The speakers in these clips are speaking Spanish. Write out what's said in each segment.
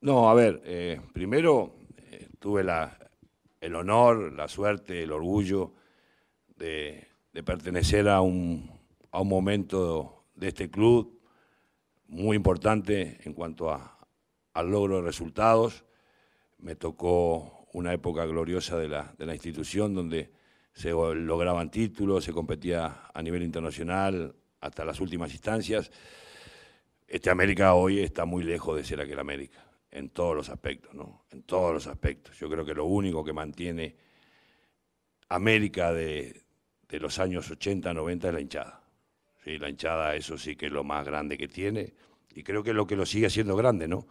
No, a ver, eh, primero eh, tuve el honor, la suerte, el orgullo de, pertenecer a un, momento de este club muy importante en cuanto a, al logro de resultados. Me tocó una época gloriosa de la institución donde se lograban títulos, se competía a nivel internacional hasta las últimas instancias. Este América hoy está muy lejos de ser aquel América en todos los aspectos, ¿no? En todos los aspectos. Yo creo que lo único que mantiene América de, los años 80, 90 es la hinchada. Sí, la hinchada, eso sí que es lo más grande que tiene y creo que es lo que lo sigue haciendo grande, ¿no?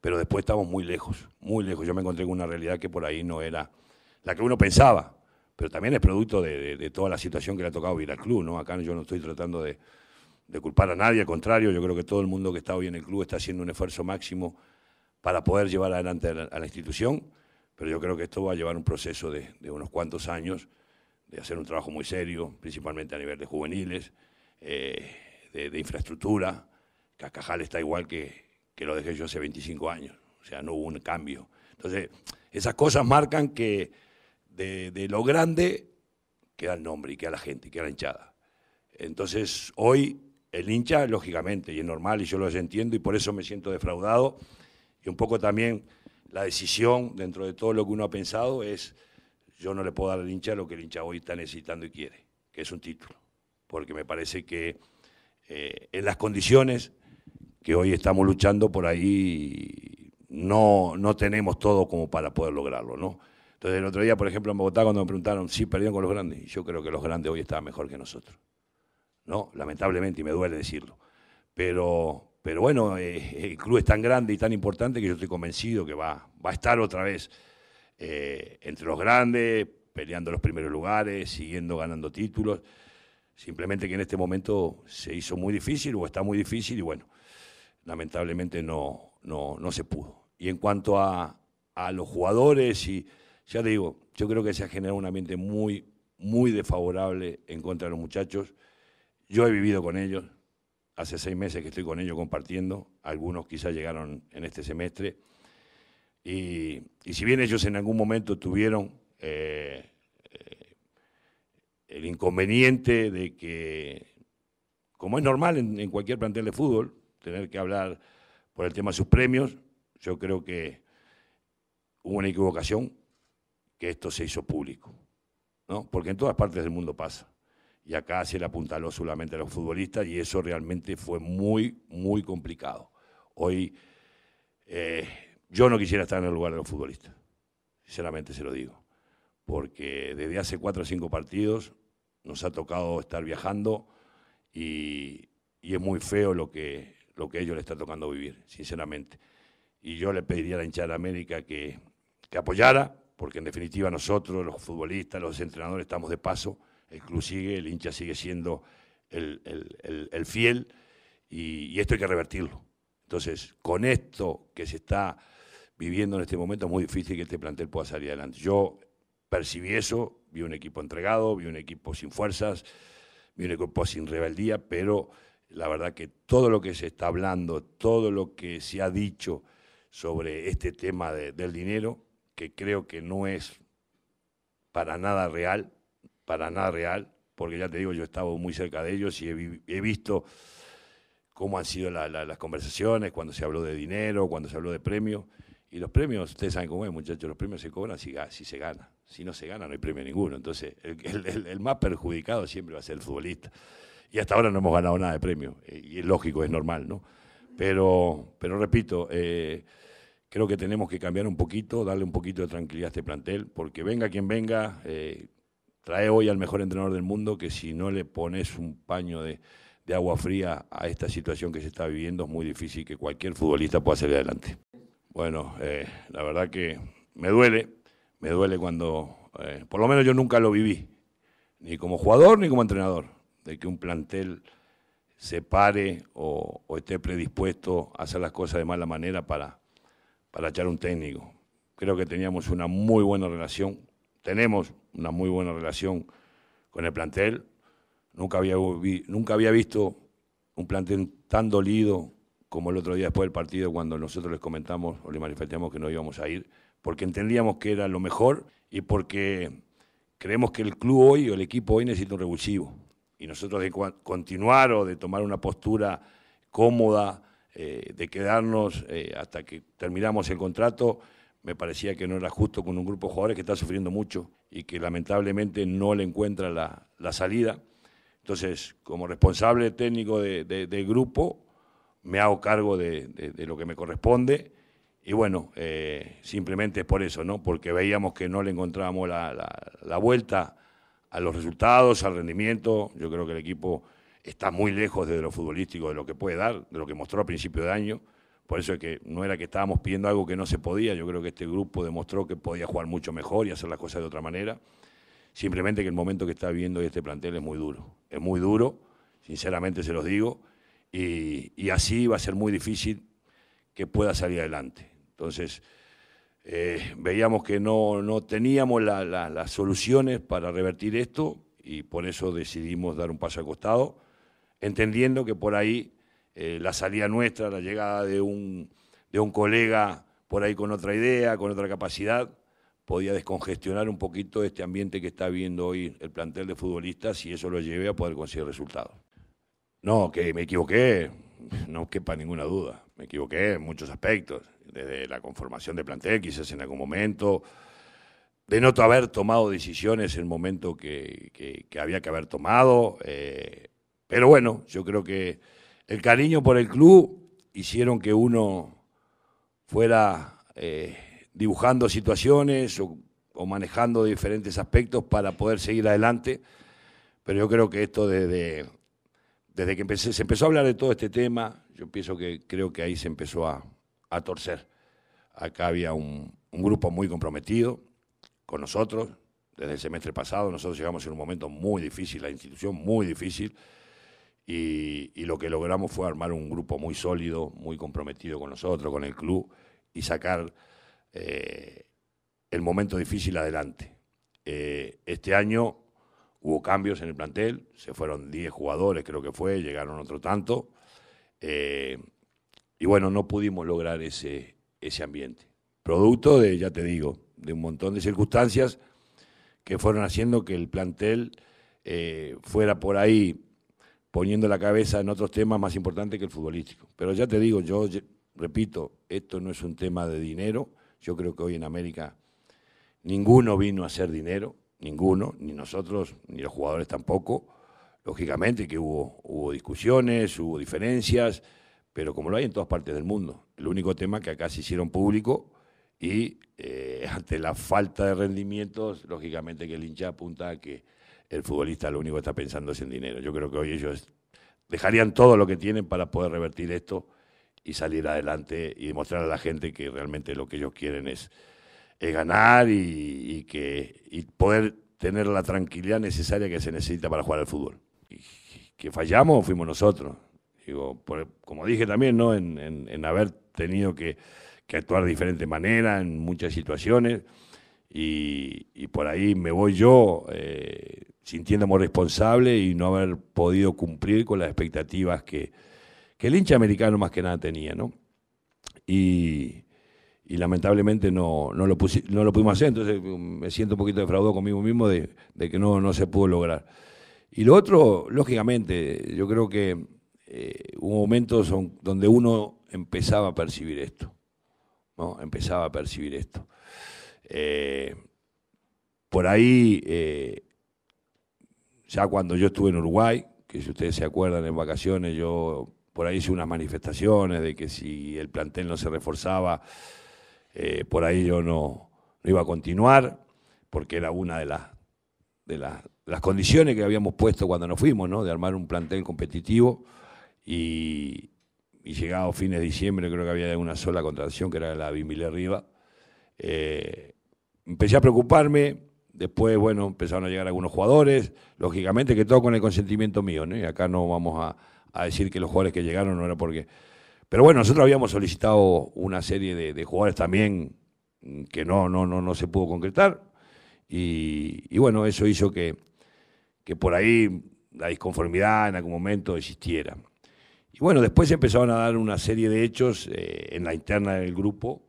Pero después estamos muy lejos, muy lejos. Yo me encontré con una realidad que por ahí no era la que uno pensaba, pero también es producto de, toda la situación que le ha tocado vivir al club, ¿no? Acá yo no estoy tratando de, de culpar a nadie, al contrario, yo creo que todo el mundo que está hoy en el club está haciendo un esfuerzo máximo para poder llevar adelante a la, institución, pero yo creo que esto va a llevar un proceso de, unos cuantos años, de hacer un trabajo muy serio, principalmente a nivel de juveniles, eh, de, infraestructura. Cacajal está igual que, que lo dejé yo hace 25 años, o sea, no hubo un cambio. Entonces, esas cosas marcan que de, lo grande queda el nombre y queda la gente y queda la hinchada. Entonces, hoy el hincha, lógicamente, y es normal y yo lo entiendo y por eso me siento defraudado un poco también la decisión dentro de todo lo que uno ha pensado es yo no le puedo dar al hincha lo que el hincha hoy está necesitando y quiere, que es un título, porque me parece que eh, en las condiciones que hoy estamos luchando por ahí no, no tenemos todo como para poder lograrlo, ¿no? Entonces el otro día, por ejemplo, en Bogotá cuando me preguntaron, si perdieron con los grandes, yo creo que los grandes hoy estaban mejor que nosotros, ¿no? Lamentablemente, y me duele decirlo, pero pero bueno, eh, el club es tan grande y tan importante que yo estoy convencido que va, va a estar otra vez eh, entre los grandes, peleando los primeros lugares, siguiendo ganando títulos. Simplemente que en este momento se hizo muy difícil o está muy difícil y bueno, lamentablemente no, no, no se pudo. Y en cuanto a, a los jugadores, y ya te digo, yo creo que se ha generado un ambiente muy, muy desfavorable en contra de los muchachos. Yo he vivido con ellos, hace seis meses que estoy con ellos compartiendo, algunos quizás llegaron en este semestre, y, si bien ellos en algún momento tuvieron eh, eh, el inconveniente de que, como es normal en, en, cualquier plantel de fútbol, tener que hablar por el tema de sus premios, yo creo que hubo una equivocación que esto se hizo público, ¿no? porque en todas partes del mundo pasa y acá se le apuntaló solamente a los futbolistas y eso realmente fue muy, muy complicado. Hoy eh, yo no quisiera estar en el lugar de los futbolistas, sinceramente se lo digo, porque desde hace cuatro o cinco partidos nos ha tocado estar viajando y, es muy feo lo que, lo que a ellos les está tocando vivir, sinceramente. Y yo le pediría a la hinchada de América que, que apoyara, porque en definitiva nosotros, los futbolistas, los entrenadores, estamos de paso el club sigue, el hincha sigue siendo el, fiel y, esto hay que revertirlo. Entonces, con esto que se está viviendo en este momento es muy difícil que este plantel pueda salir adelante. Yo percibí eso, vi un equipo entregado, vi un equipo sin fuerzas, vi un equipo sin rebeldía, pero la verdad que todo lo que se está hablando, todo lo que se ha dicho sobre este tema del dinero, que creo que no es para nada real, para nada real, porque ya te digo, yo estaba muy cerca de ellos y he, visto cómo han sido las conversaciones, cuando se habló de dinero, cuando se habló de premios. Y los premios, ustedes saben cómo es, muchachos, los premios se cobran si, se gana. Si no se gana, no hay premio ninguno. Entonces, el, más perjudicado siempre va a ser el futbolista. Y hasta ahora no hemos ganado nada de premio. Eh, y es lógico, es normal, ¿no? Pero, pero repito, eh, creo que tenemos que cambiar un poquito, darle un poquito de tranquilidad a este plantel, porque venga quien venga, eh, Trae hoy al mejor entrenador del mundo que si no le pones un paño de, agua fría a esta situación que se está viviendo es muy difícil que cualquier futbolista pueda salir adelante. Bueno, eh, la verdad que me duele, me duele cuando, eh, por lo menos yo nunca lo viví, ni como jugador ni como entrenador, de que un plantel se pare o, esté predispuesto a hacer las cosas de mala manera para, para echar un técnico. Creo que teníamos una muy buena relación tenemos una muy buena relación con el plantel. Nunca había, nunca había visto un plantel tan dolido como el otro día después del partido cuando nosotros les comentamos o les manifestamos que no íbamos a ir, porque entendíamos que era lo mejor y porque creemos que el club hoy o el equipo hoy necesita un revulsivo. Y nosotros de continuar o de tomar una postura cómoda, eh, de quedarnos eh, hasta que terminamos el contrato, me parecía que no era justo con un grupo de jugadores que está sufriendo mucho y que lamentablemente no le encuentra la, salida. Entonces, como responsable técnico de, del grupo, me hago cargo de, lo que me corresponde. Y bueno, eh, simplemente es por eso, ¿no? Porque veíamos que no le encontrábamos la, la vuelta a los resultados, al rendimiento. Yo creo que el equipo está muy lejos de lo futbolístico, de lo que puede dar, de lo que mostró a principio de año. Por eso que no era que estábamos pidiendo algo que no se podía, yo creo que este grupo demostró que podía jugar mucho mejor y hacer las cosas de otra manera. Simplemente que el momento que está viviendo este plantel es muy duro, es muy duro, sinceramente se los digo, y, así va a ser muy difícil que pueda salir adelante. Entonces, eh, veíamos que no, teníamos las soluciones para revertir esto y por eso decidimos dar un paso al costado, entendiendo que por ahí eh, la salida nuestra, la llegada de un, de un colega por ahí con otra idea, con otra capacidad, podía descongestionar un poquito este ambiente que está viendo hoy el plantel de futbolistas y eso lo llevé a poder conseguir resultados. No, que me equivoqué, no quepa ninguna duda, me equivoqué en muchos aspectos, desde la conformación de plantel quizás en algún momento, de no haber tomado decisiones en el momento que, había que haber tomado, eh, pero bueno, yo creo que el cariño por el club hicieron que uno fuera eh, dibujando situaciones o, manejando diferentes aspectos para poder seguir adelante. Pero yo creo que esto desde, desde que se empezó a hablar de todo este tema, yo pienso que creo que ahí se empezó a, torcer. Acá había un, un grupo muy comprometido con nosotros. Desde el semestre pasado nosotros llegamos en un momento muy difícil, la institución muy difícil. Y, lo que logramos fue armar un grupo muy sólido, muy comprometido con nosotros, con el club, y sacar eh, el momento difícil adelante. Eh, este año hubo cambios en el plantel, se fueron 10 jugadores creo que fue, llegaron otro tanto, eh, y bueno, no pudimos lograr ese, ese ambiente. Producto de, ya te digo, de un montón de circunstancias que fueron haciendo que el plantel fuera por ahí poniendo la cabeza en otros temas más importantes que el futbolístico. Pero ya te digo, yo repito, esto no es un tema de dinero. Yo creo que hoy en América ninguno vino a hacer dinero, ninguno, ni nosotros, ni los jugadores tampoco. Lógicamente que hubo, hubo discusiones, hubo diferencias, pero como lo hay en todas partes del mundo. El único tema que acá se hicieron público y eh, ante la falta de rendimientos, lógicamente que el hincha apunta a que el futbolista lo único que está pensando es en dinero. Yo creo que hoy ellos dejarían todo lo que tienen para poder revertir esto y salir adelante y demostrar a la gente que realmente lo que ellos quieren es, ganar y, que, poder tener la tranquilidad necesaria que se necesita para jugar al fútbol. que fallamos fuimos nosotros. Digo, como dije también, ¿no? En, en, haber tenido que, actuar de diferente manera en muchas situaciones y, por ahí me voy yo eh, sintiéndome responsable y no haber podido cumplir con las expectativas que, que el hincha americano más que nada tenía, ¿no? Y, lamentablemente no, no, lo pudimos hacer, entonces um, me siento un poquito defraudado conmigo mismo de, que no, no se pudo lograr. Y lo otro, lógicamente, yo creo que eh, hubo momentos donde uno empezaba a percibir esto, ¿no? empezaba a percibir esto. Eh, por ahí, eh, ya cuando yo estuve en Uruguay, que si ustedes se acuerdan, en vacaciones yo por ahí hice unas manifestaciones de que si el plantel no se reforzaba, eh, por ahí yo no, iba a continuar, porque era una de las, de las, condiciones que habíamos puesto cuando nos fuimos, ¿no? de armar un plantel competitivo. Y, llegado fines de diciembre creo que había una sola contratación, que era la Bimile Riva. Eh, empecé a preocuparme, después, bueno, empezaron a llegar algunos jugadores, lógicamente que todo con el consentimiento mío, Y acá no vamos a, decir que los jugadores que llegaron no era porque... Pero bueno, nosotros habíamos solicitado una serie de, jugadores también que no, no, no, no se pudo concretar. Y, bueno, eso hizo que, que por ahí la disconformidad en algún momento existiera. Y bueno, después empezaron a dar una serie de hechos eh, en la interna del grupo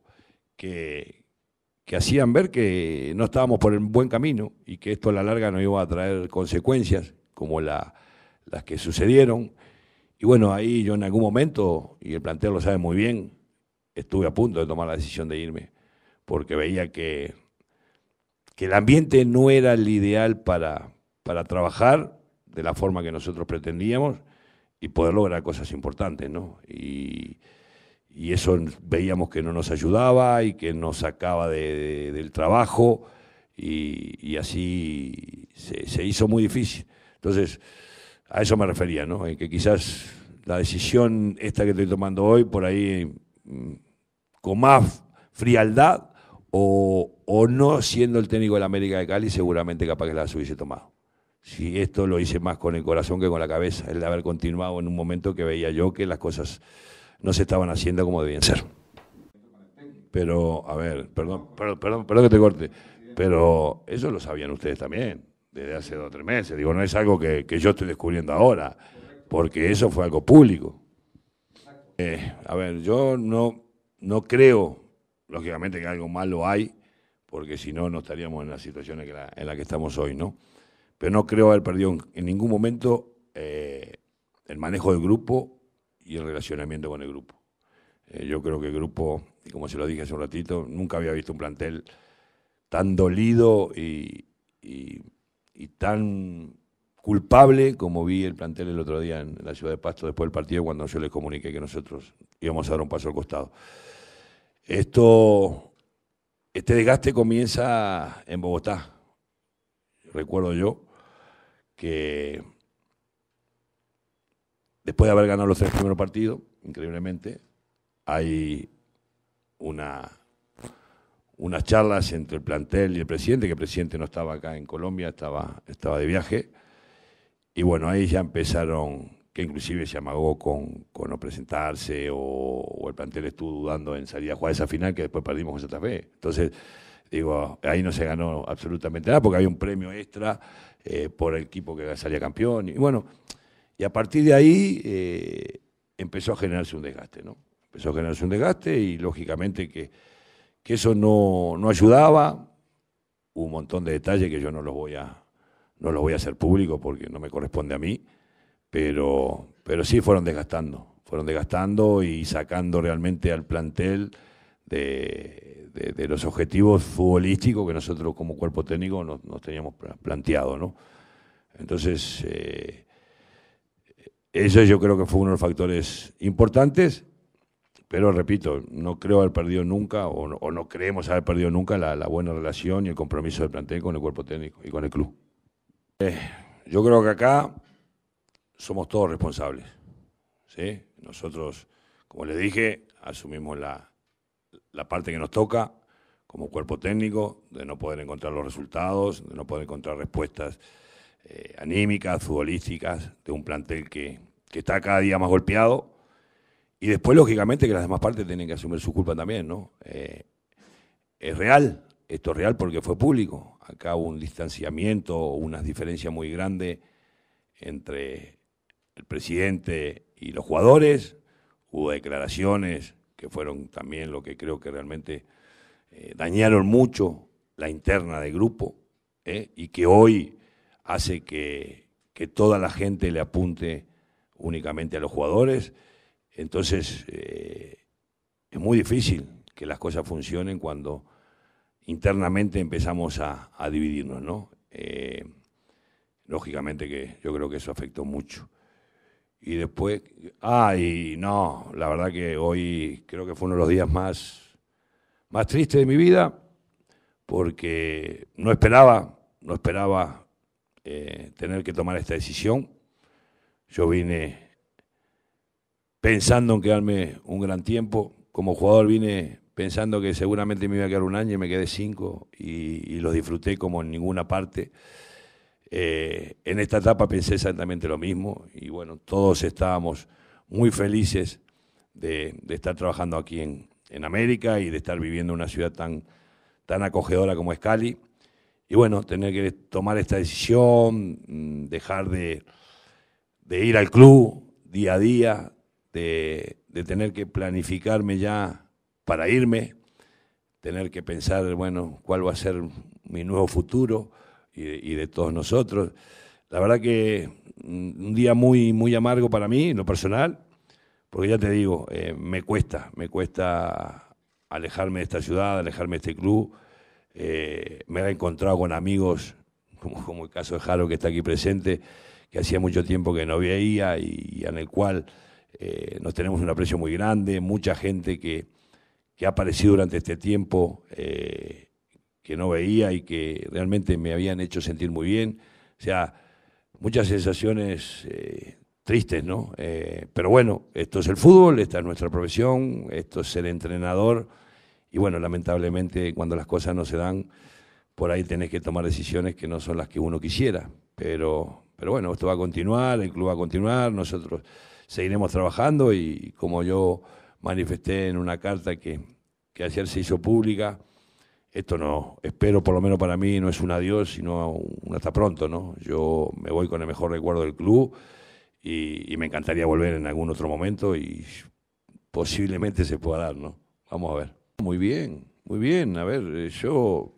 que, que hacían ver que no estábamos por el buen camino y que esto a la larga no iba a traer consecuencias como las que sucedieron. Y bueno, ahí yo en algún momento, y el planteo lo sabe muy bien, estuve a punto de tomar la decisión de irme, porque veía que, que el ambiente no era el ideal para, para trabajar de la forma que nosotros pretendíamos y poder lograr cosas importantes, ¿no? Y, y eso veíamos que no nos ayudaba y que nos sacaba de, del trabajo y, así se, hizo muy difícil. Entonces, a eso me refería, ¿no? En que quizás la decisión esta que estoy tomando hoy, por ahí mm, con más frialdad o, o no siendo el técnico de la América de Cali, seguramente capaz que la hubiese tomado. Si esto lo hice más con el corazón que con la cabeza, el de haber continuado en un momento que veía yo que las cosas no se estaban haciendo como debían ser. Pero, a ver, perdón, perdón, perdón, que te corte, pero eso lo sabían ustedes también, desde hace dos o tres meses. Digo, no es algo que, yo estoy descubriendo ahora, porque eso fue algo público. Eh, a ver, yo no, no creo, lógicamente, que algo malo hay, porque si no, no estaríamos en la situación en la, que estamos hoy, ¿no? Pero no creo haber perdido en ningún momento eh, el manejo del grupo y el relacionamiento con el grupo. Eh, yo creo que el grupo, y como se lo dije hace un ratito, nunca había visto un plantel tan dolido y, y tan culpable como vi el plantel el otro día en la ciudad de Pasto después del partido cuando yo les comuniqué que nosotros íbamos a dar un paso al costado. Esto, este desgaste comienza en Bogotá. Recuerdo yo que Después de haber ganado los tres primeros partidos, increíblemente, hay una, unas charlas entre el plantel y el presidente, que el presidente no estaba acá en Colombia, estaba, estaba de viaje. Y bueno, ahí ya empezaron, que inclusive se amagó con, no presentarse o, el plantel estuvo dudando en salir a jugar esa final que después perdimos con Santa Fe. Entonces, digo, ahí no se ganó absolutamente nada porque había un premio extra eh, por el equipo que salía campeón. Y bueno, y a partir de ahí eh, empezó a generarse un desgaste, ¿no? Empezó a generarse un desgaste y lógicamente que, eso no, ayudaba. Hubo un montón de detalles que yo no los voy a, no los voy a hacer público porque no me corresponde a mí, pero, pero sí fueron desgastando, fueron desgastando y sacando realmente al plantel de, los objetivos futbolísticos que nosotros como cuerpo técnico nos, teníamos planteado, ¿no? Entonces, eh, eso yo creo que fue uno de los factores importantes, pero repito, no creo haber perdido nunca, o no, creemos haber perdido nunca, la, buena relación y el compromiso del plantel con el cuerpo técnico y con el club. Eh, yo creo que acá somos todos responsables. ¿sí? Nosotros, como les dije, asumimos la, la parte que nos toca como cuerpo técnico, de no poder encontrar los resultados, de no poder encontrar respuestas eh, anímicas, futbolísticas, de un plantel que, está cada día más golpeado. Y después, lógicamente, que las demás partes tienen que asumir su culpa también, ¿no? Eh, es real, esto es real porque fue público. Acá hubo un distanciamiento, una diferencia muy grande entre el presidente y los jugadores. Hubo declaraciones que fueron también lo que creo que realmente eh, dañaron mucho la interna del grupo y que hoy hace que, toda la gente le apunte únicamente a los jugadores. Entonces, eh, es muy difícil que las cosas funcionen cuando internamente empezamos a, dividirnos, ¿no? Eh, lógicamente que yo creo que eso afectó mucho. Y después, ay ah, no, la verdad que hoy creo que fue uno de los días más, más tristes de mi vida, porque no esperaba, no esperaba eh, tener que tomar esta decisión. Yo vine pensando en quedarme un gran tiempo. Como jugador vine pensando que seguramente me iba a quedar un año y me quedé cinco y, los disfruté como en ninguna parte. Eh, en esta etapa pensé exactamente lo mismo y bueno, todos estábamos muy felices de, estar trabajando aquí en, América y de estar viviendo en una ciudad tan, tan acogedora como es Cali y bueno, tener que tomar esta decisión, mm, dejar de, ir al club día a día, de, tener que planificarme ya para irme, tener que pensar, bueno, cuál va a ser mi nuevo futuro y de, todos nosotros. La verdad que mm, un día muy, muy amargo para mí, en lo personal, porque ya te digo, eh, me cuesta, me cuesta alejarme de esta ciudad, alejarme de este club. Eh, me he encontrado con amigos, como, el caso de Jaro que está aquí presente, que hacía mucho tiempo que no veía y, en el cual eh, nos tenemos un aprecio muy grande, mucha gente que, ha aparecido durante este tiempo, eh, que no veía y que realmente me habían hecho sentir muy bien. O sea, muchas sensaciones tristes, ¿no? pero bueno, esto es el fútbol, esta es nuestra profesión, esto es el entrenador y bueno, lamentablemente cuando las cosas no se dan, por ahí tenés que tomar decisiones que no son las que uno quisiera. Pero, pero bueno, esto va a continuar, el club va a continuar, nosotros seguiremos trabajando y como yo manifesté en una carta que, que ayer se hizo pública, esto no, espero por lo menos para mí, no es un adiós, sino un hasta pronto, ¿no? Yo me voy con el mejor recuerdo del club y, y me encantaría volver en algún otro momento y posiblemente se pueda dar, ¿no? Vamos a ver. Muy bien, muy bien. A ver, eh, yo,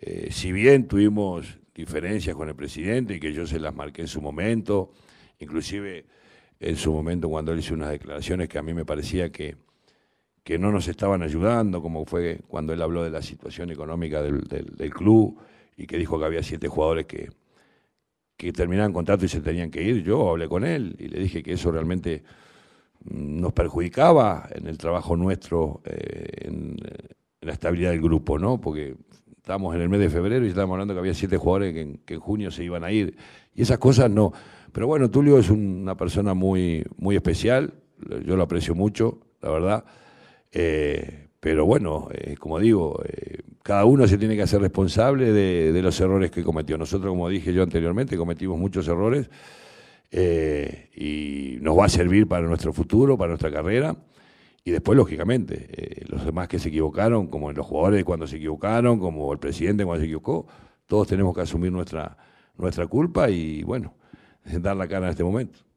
eh, si bien tuvimos diferencias con el presidente y que yo se las marqué en su momento, inclusive en su momento cuando él hizo unas declaraciones que a mí me parecía que, que no nos estaban ayudando, como fue cuando él habló de la situación económica del, club y que dijo que había siete jugadores que, que terminaban contrato y se tenían que ir. Yo hablé con él y le dije que eso realmente nos perjudicaba en el trabajo nuestro, eh, en, la estabilidad del grupo, ¿no? Porque estábamos en el mes de febrero y estábamos hablando que había siete jugadores que en, junio se iban a ir. Y esas cosas no. Pero bueno, Tulio es una persona muy, muy especial, yo lo aprecio mucho, la verdad. Eh, pero bueno, eh, como digo, cada uno se tiene que hacer responsable de los errores que cometió. Nosotros, como dije yo anteriormente, cometimos muchos errores eh, y nos va a servir para nuestro futuro, para nuestra carrera. Y después, lógicamente, eh, los demás que se equivocaron, como los jugadores cuando se equivocaron, como el presidente cuando se equivocó, todos tenemos que asumir nuestra, nuestra culpa y, bueno, dar la cara en este momento.